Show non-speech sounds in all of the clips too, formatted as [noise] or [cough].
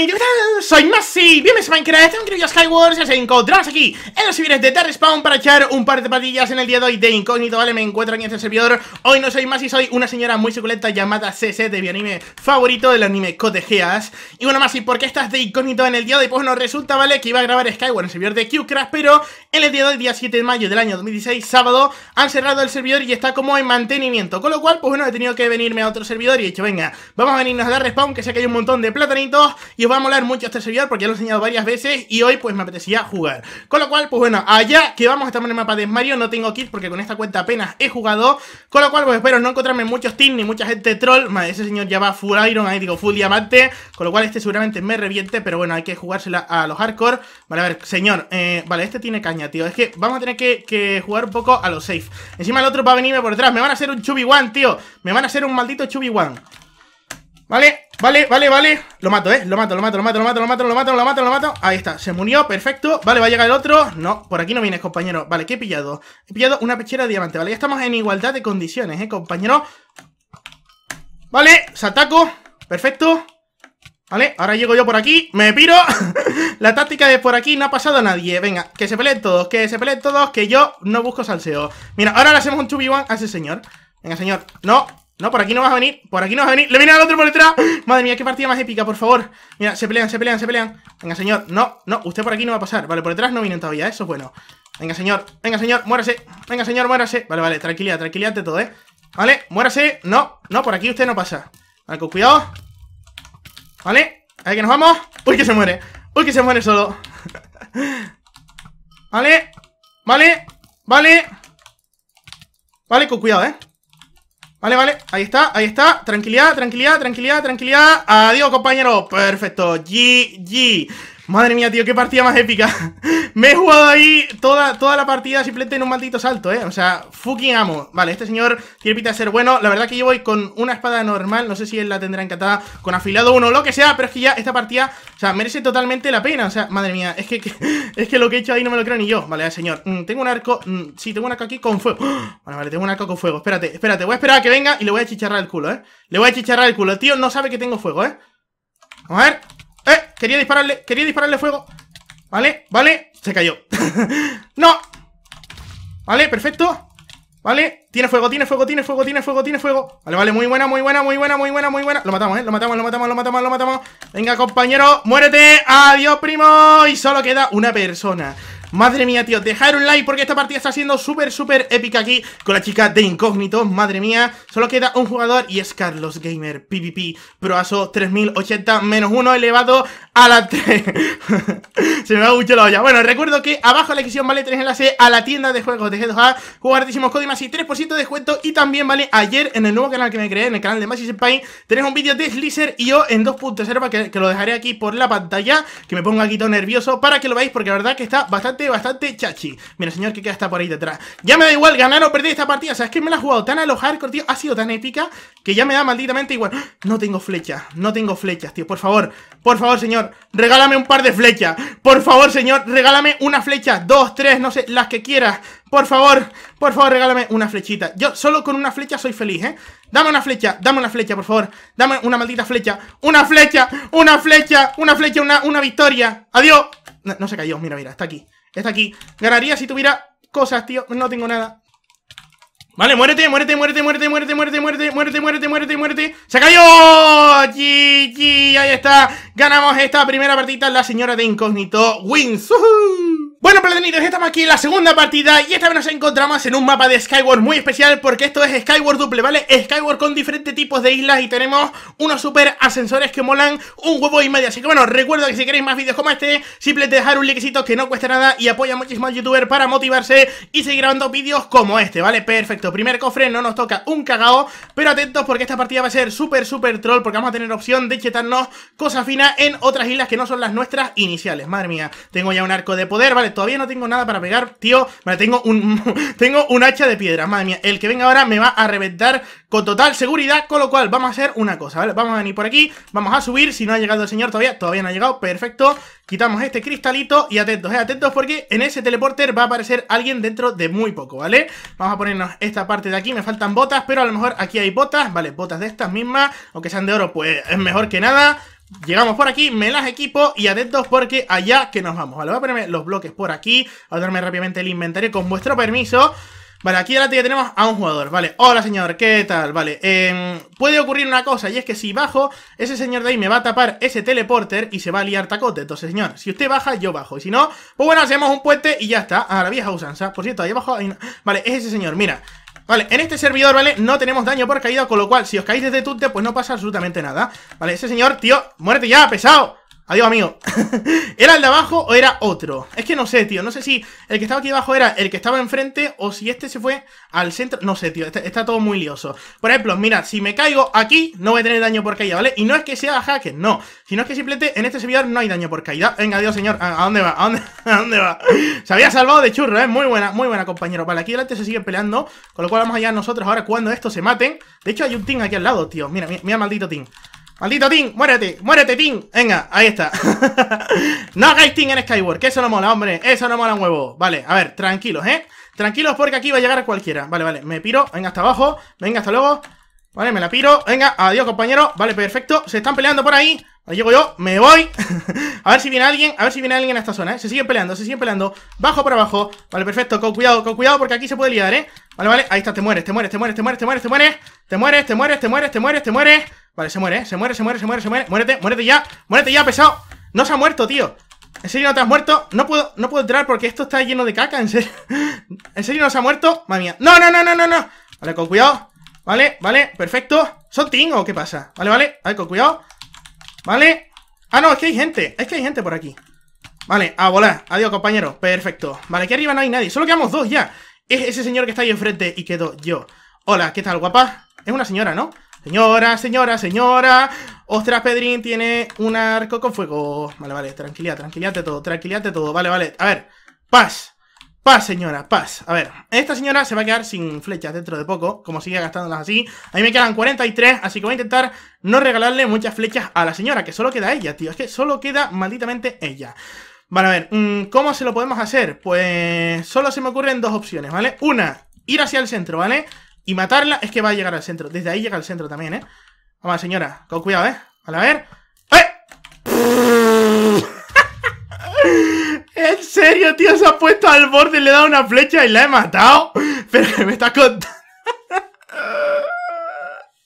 me do that? soy Masi, bienvenidos a Minecraft, un querido Skywars y os encontramos aquí en los servidores de Terra Spawn para echar un par de patillas en el día de hoy de incógnito, vale, me encuentro aquí en este servidor Hoy no soy Masi, soy una señora muy suculenta llamada CC de mi anime favorito, del anime Geass, Y bueno Masi, ¿por qué estás de incógnito en el día de hoy? Pues nos resulta, vale, que iba a grabar Skywars en el servidor de Qcrash, pero en el día de hoy, día 7 de mayo del año 2016, sábado, han cerrado el servidor y está como en mantenimiento Con lo cual, pues bueno, he tenido que venirme a otro servidor y he dicho, venga, vamos a venirnos a dar respawn que sé que hay un montón de platanitos y os va a molar mucho este este servidor porque ya lo he enseñado varias veces y hoy pues me apetecía jugar. Con lo cual, pues bueno, allá que vamos, estamos en el mapa de Mario, no tengo kit porque con esta cuenta apenas he jugado, con lo cual pues espero no encontrarme muchos teams ni mucha gente troll, Madre, ese señor ya va full iron, ahí digo full diamante, con lo cual este seguramente me reviente, pero bueno, hay que jugársela a los hardcore. Vale, a ver, señor, eh, vale, este tiene caña, tío, es que vamos a tener que, que jugar un poco a los safe. Encima el otro va a venirme por detrás, me van a hacer un chubi one, tío, me van a hacer un maldito chubi one. Vale, vale, vale, vale Lo mato, eh, lo mato, lo mato, lo mato, lo mato, lo mato, lo mato, lo mato, lo mato Ahí está, se murió, perfecto Vale, va a llegar el otro No, por aquí no vienes, compañero Vale, ¿qué he pillado? He pillado una pechera de diamante Vale, ya estamos en igualdad de condiciones, eh, compañero Vale, se ataco, Perfecto Vale, ahora llego yo por aquí Me piro [laughs] La táctica de por aquí no ha pasado a nadie Venga, que se peleen todos, que se peleen todos Que yo no busco salseo Mira, ahora le hacemos un 2 1 a ese señor Venga, señor No, no, por aquí no vas a venir. Por aquí no vas a venir. ¡Le viene al otro por detrás! Madre mía, qué partida más épica, por favor. Mira, se pelean, se pelean, se pelean. Venga, señor. No, no, usted por aquí no va a pasar. Vale, por detrás no vienen todavía, eso es bueno. Venga, señor. Venga, señor, muérase. Venga, señor, muérase. Vale, vale, tranquilidad, tranquilidad de todo, ¿eh? Vale, muérase. No, no, por aquí usted no pasa. Vale, con cuidado. Vale, ahí que nos vamos. Uy, que se muere. Uy, que se muere solo. [laughs] vale, vale, vale. Vale, con cuidado, ¿eh? Vale, vale, ahí está, ahí está Tranquilidad, tranquilidad, tranquilidad, tranquilidad Adiós, compañero, perfecto GG Madre mía, tío, qué partida más épica [laughs] Me he jugado ahí toda, toda la partida Simplemente en un maldito salto, eh O sea, fucking amo Vale, este señor tiene pinta de ser bueno La verdad que yo voy con una espada normal No sé si él la tendrá encantada con afilado uno o lo que sea Pero es que ya esta partida, o sea, merece totalmente la pena O sea, madre mía, es que, [laughs] es que lo que he hecho ahí no me lo creo ni yo Vale, señor, mm, tengo un arco mm, Sí, tengo un arco aquí con fuego [gasps] Vale, vale, tengo un arco con fuego Espérate, espérate, voy a esperar a que venga Y le voy a chicharrar el culo, eh Le voy a chicharrar el culo El tío no sabe que tengo fuego, eh Vamos a ver Quería dispararle, quería dispararle fuego Vale, vale, se cayó [laughs] ¡No! Vale, perfecto Vale, tiene fuego, tiene fuego, tiene fuego, tiene fuego, tiene fuego Vale, vale, muy buena, muy buena, muy buena, muy buena, muy buena Lo matamos, eh, lo matamos, lo matamos, lo matamos, lo matamos Venga, compañero, muérete Adiós, primo Y solo queda una persona Madre mía, tío, dejar un like porque esta partida está siendo súper, súper épica aquí con la chica de incógnito. Madre mía, solo queda un jugador y es Carlos Gamer, PvP, Proaso 3080 menos 1 elevado a la 3. [laughs] Se me va mucho la olla. Bueno, recuerdo que abajo en la descripción vale tenéis enlace a la tienda de juegos de G2A, jugadísimos códigos y 3% de descuento. Y también, vale, ayer en el nuevo canal que me creé, en el canal de Magic Spy, tenéis un vídeo de Slicer y yo en 2.0 que, que lo dejaré aquí por la pantalla, que me ponga aquí todo nervioso para que lo veáis porque la verdad que está bastante bastante, chachi. Mira, señor, que queda hasta por ahí detrás. Ya me da igual ganar o perder esta partida. O sea, es que me la he jugado tan a los hardcore, tío. Ha sido tan épica que ya me da maldita mente igual. ¡Ah! No tengo flechas, no tengo flechas, tío. Por favor, por favor, señor, regálame un par de flechas. Por favor, señor, regálame una flecha, dos, tres, no sé, las que quieras. Por favor, por favor, regálame una flechita. Yo solo con una flecha soy feliz, ¿eh? Dame una flecha, dame una flecha, por favor. Dame una maldita flecha. ¡Una flecha! ¡Una flecha! ¡Una flecha! ¡Una, una victoria! ¡Adiós! no se cayó, mira, mira, está aquí. Está aquí. Ganaría si tuviera cosas, tío. No tengo nada. Vale, muérete, muérete, muérete, muérete, muérete, muérete, muérete, muérete, muérete, muérete, muérete. ¡Se cayó! ¡GG! Ahí está. Ganamos esta primera partida. La señora de incógnito wins. Bueno, platanitos, estamos aquí en la segunda partida y esta vez nos encontramos en un mapa de Skyward muy especial porque esto es Skyward Duple, ¿vale? Skyward con diferentes tipos de islas y tenemos unos super ascensores que molan un huevo y medio. Así que bueno, recuerdo que si queréis más vídeos como este, simplemente dejar un likecito que no cuesta nada y apoya muchísimo al youtuber para motivarse y seguir grabando vídeos como este, ¿vale? Perfecto, primer cofre, no nos toca un cagao, pero atentos porque esta partida va a ser súper, súper troll porque vamos a tener opción de chetarnos cosas finas en otras islas que no son las nuestras iniciales. Madre mía, tengo ya un arco de poder, ¿vale? Todavía no tengo nada para pegar, tío. Vale, tengo un, [laughs] tengo un hacha de piedra, madre mía. El que venga ahora me va a reventar con total seguridad, con lo cual vamos a hacer una cosa, ¿vale? Vamos a venir por aquí, vamos a subir. Si no ha llegado el señor todavía, todavía no ha llegado, perfecto. Quitamos este cristalito y atentos, ¿eh? Atentos porque en ese teleporter va a aparecer alguien dentro de muy poco, ¿vale? Vamos a ponernos esta parte de aquí, me faltan botas, pero a lo mejor aquí hay botas, ¿vale? Botas de estas mismas, aunque sean de oro, pues es mejor que nada. Llegamos por aquí, me las equipo y atentos porque allá que nos vamos. Vale, voy a ponerme los bloques por aquí, a darme rápidamente el inventario con vuestro permiso. Vale, aquí delante ya tenemos a un jugador, vale, hola señor, ¿qué tal? Vale, eh, puede ocurrir una cosa y es que si bajo, ese señor de ahí me va a tapar ese teleporter y se va a liar tacote Entonces señor, si usted baja, yo bajo, y si no, pues bueno, hacemos un puente y ya está, a la vieja usanza Por cierto, ahí abajo hay Vale, es ese señor, mira, Vale, en este servidor, ¿vale? No tenemos daño por caída, con lo cual, si os caéis desde tute pues no pasa absolutamente nada Vale, ese señor, tío, Muerte ya, pesado Adiós, amigo. [laughs] ¿Era el de abajo o era otro? Es que no sé, tío. No sé si el que estaba aquí abajo era el que estaba enfrente o si este se fue al centro. No sé, tío. Está, todo muy lioso. Por ejemplo, mira, si me caigo aquí, no voy a tener daño por caída, ¿vale? Y no es que sea hacker, no. Sino es que simplemente en este servidor no hay daño por caída. Venga, adiós, señor. ¿A, dónde va? [laughs] ¿A dónde, va? Se había salvado de churro, ¿eh? Muy buena, muy buena, compañero. Vale, aquí delante se sigue peleando. Con lo cual vamos allá nosotros ahora cuando estos se maten. De hecho, hay un team aquí al lado, tío. Mira, mira, mira maldito team. Maldito Tim, muérete, muérete tin Venga, ahí está No hagáis tin en Skyward, que eso no mola, hombre Eso no mola un huevo, vale, a ver, tranquilos, eh Tranquilos porque aquí va a llegar a cualquiera Vale, vale, me piro, venga hasta abajo Venga, hasta luego Vale, me la piro, venga, adiós compañero Vale, perfecto, se están peleando por ahí Ahí llego yo, me voy A ver si viene alguien, a ver si viene alguien en esta zona, eh Se siguen peleando, se siguen peleando, bajo para abajo Vale, perfecto, con cuidado, con cuidado porque aquí se puede liar, eh Vale, vale, ahí está, te mueres, te mueres, te mueres, te mueres, te mueres, te mueres Te mueres, te mueres, te mueres, te mueres, te mueres Vale, se muere, se muere, se muere, se muere, se muere. Muérete, muérete ya, muérete ya, pesado. No se ha muerto, tío. ¿En serio no te has muerto? No puedo, no puedo entrar porque esto está lleno de caca, en serio. [laughs] ¿En serio no se ha muerto? Madre mía. No, no, no, no, no, no. Vale, con cuidado. Vale, vale, perfecto. ¿Son ting qué pasa? Vale, vale, vale, con cuidado. Vale. Ah, no, es que hay gente. Es que hay gente por aquí. Vale, a volar. Adiós, compañero. Perfecto. Vale, aquí arriba no hay nadie. Solo quedamos dos ya. Es ese señor que está ahí enfrente y quedo yo. Hola, ¿qué tal, guapa? Es una señora, ¿no? Señora, señora, señora. Ostras, Pedrín tiene un arco con fuego. Vale, vale, tranquilidad, tranquilidad todo, tranquilidad todo. Vale, vale, a ver, paz. Paz, señora, paz. A ver, esta señora se va a quedar sin flechas dentro de poco, como sigue gastándolas así. A mí me quedan 43, así que voy a intentar no regalarle muchas flechas a la señora, que solo queda ella, tío. Es que solo queda malditamente ella. Vale, a ver, mm, ¿cómo se lo podemos hacer? Pues solo se me ocurren dos opciones, ¿vale? Una, ir hacia el centro, ¿vale? y matarla, es que va a llegar al centro. Desde ahí llega al centro también, ¿eh? Vamos, señora, con cuidado, ¿eh? Vale, a ver. ¡Eh! [laughs] ¿En serio, tío? Se ha puesto al borde, le he dado una flecha y la he matado. [laughs] Pero que me está contando.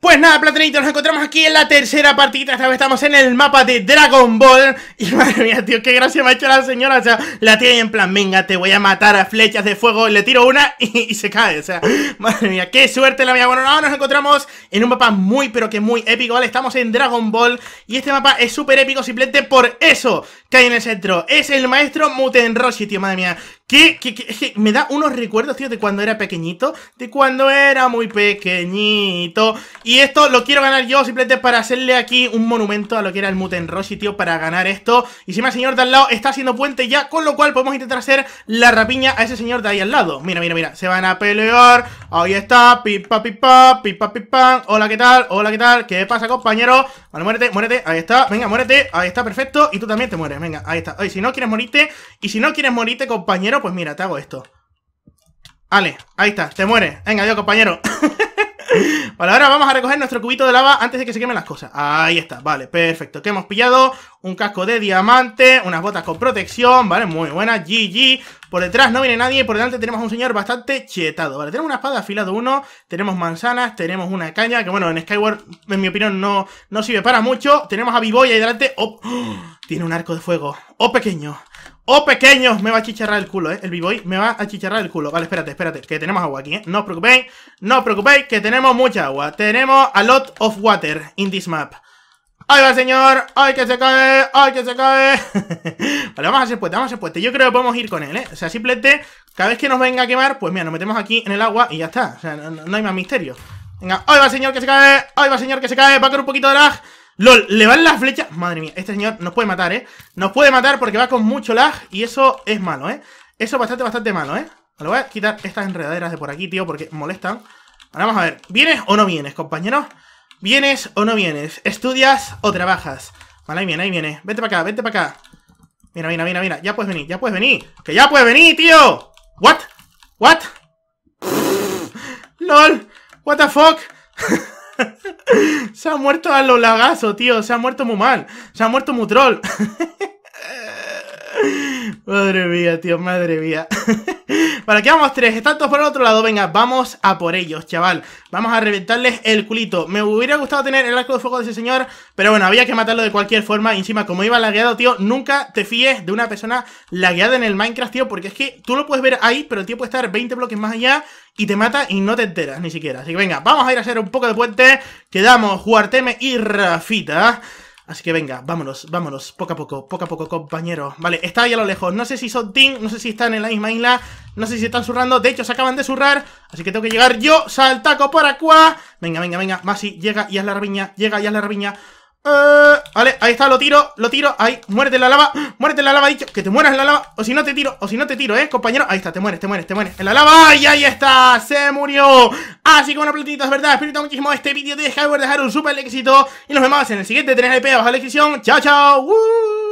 Pues nada, Platinito, nos encontramos aquí en la tercera partida. Esta vez estamos en el mapa de Dragon Ball. Y [laughs] madre mía, tío, qué gracia me ha hecho la señora. O sea, la tiene en plan, venga, te voy a matar a flechas de fuego. Le tiro una [laughs] y, se cae. O sea, [laughs] madre mía, qué suerte la mía. Bueno, ahora nos encontramos en un mapa muy, pero que muy épico, ¿vale? Estamos en Dragon Ball. Y este mapa es súper épico simplemente por eso que hay en el centro. Es el maestro Muten Roshi, tío, madre mía que que Me da unos recuerdos, tío, de cuando era pequeñito. De cuando era muy pequeñito. Y esto lo quiero ganar yo simplemente para hacerle aquí un monumento a lo que era el Muten Roshi, tío, para ganar esto. Y si el señor de al lado está haciendo puente ya, con lo cual podemos intentar hacer la rapiña a ese señor de ahí al lado. Mira, mira, mira. Se van a pelear. Ahí está. Pipa, pipa, pipa, pipa. Hola, ¿qué tal? Hola, ¿qué tal? ¿Qué pasa, compañero? Vale, muérete, muérete. Ahí está. Venga, muérete. Ahí está, perfecto. Y tú también te mueres. Venga, ahí está. Oye, si no quieres morirte. Y si no quieres morirte, compañero pues mira, te hago esto. Vale, ahí está, te muere. Venga, adiós, compañero. [laughs] Vale, ahora vamos a recoger nuestro cubito de lava antes de que se quemen las cosas. Ahí está, vale, perfecto. Que hemos pillado un casco de diamante, unas botas con protección, vale, muy buenas, GG. Por detrás no viene nadie, por delante tenemos un señor bastante chetado, vale. Tenemos una espada afilado uno tenemos manzanas, tenemos una caña, que bueno, en Skyward, en mi opinión, no, sirve para mucho. Tenemos a b ahí delante, oh, [gasps] tiene un arco de fuego, oh, pequeño. Oh, pequeños, me va a chicharrar el culo, ¿eh? El b-boy me va a chicharrar el culo. Vale, espérate, espérate, que tenemos agua aquí, ¿eh? No os preocupéis, no os preocupéis, que tenemos mucha agua. Tenemos a lot of water in this map. ¡Ahí va, señor! ¡Ay, que se cae! ¡Ay, que se cae! [laughs] vale, vamos a hacer puente, vamos a hacer puente. Yo creo que podemos ir con él, ¿eh? O sea, simplemente, cada vez que nos venga a quemar, pues mira, nos metemos aquí en el agua y ya está. O sea, no, hay más misterio. Venga, ¡ahí va, señor, que se cae! ¡Ahí va, señor, que se cae! Va caer un poquito de lag. LOL, le van las flechas. Madre mía, este señor nos puede matar, ¿eh? Nos puede matar porque va con mucho lag y eso es malo, ¿eh? Eso es bastante, bastante malo, ¿eh? Le voy a quitar estas enredaderas de por aquí, tío, porque molestan. Ahora vamos a ver, ¿vienes o no vienes, compañero? ¿Vienes o no vienes? ¿Estudias o trabajas? Vale, ahí viene, ahí viene. Vente para acá, vente para acá. Mira, mira, mira, mira. Ya puedes venir, ya puedes venir. ¡Que ya puedes venir, tío! ¿What? ¿What? [laughs] ¡Lol! ¿What the fuck? [laughs] se ha muerto a lo lagazo, tío. Se ha muerto muy mal. Se ha muerto muy troll. [laughs] Madre mía, tío, madre mía. Para [laughs] que vamos tres, están todos por el otro lado. Venga, vamos a por ellos, chaval. Vamos a reventarles el culito. Me hubiera gustado tener el arco de fuego de ese señor, pero bueno, había que matarlo de cualquier forma. Y encima, como iba lagueado, tío, nunca te fíes de una persona lagueada en el Minecraft, tío, porque es que tú lo puedes ver ahí, pero el tío puede estar 20 bloques más allá y te mata y no te enteras ni siquiera. Así que venga, vamos a ir a hacer un poco de puente. Quedamos Juarteme y Rafita. Así que venga, vámonos, vámonos, poco a poco, poco a poco, compañero. Vale, está ahí a lo lejos. No sé si son Ding, no sé si están en la misma isla, no sé si están zurrando. De hecho, se acaban de zurrar, así que tengo que llegar yo. Saltaco para acá. Venga, venga, venga. Masi, llega y haz la rabiña, llega y haz la rabiña. Eh, vale, ahí está, lo tiro, lo tiro Ahí, muérete en la lava, muérete en la lava, dicho Que te mueras en la lava, o si no te tiro, o si no te tiro, eh, compañero Ahí está, te mueres, te mueres, te mueres En la lava, y ahí está, se murió Así que bueno, es verdad, espero muchísimo este vídeo de dejar dejar un super éxito Y nos vemos en el siguiente, tenés la IP abajo la descripción Chao, chao,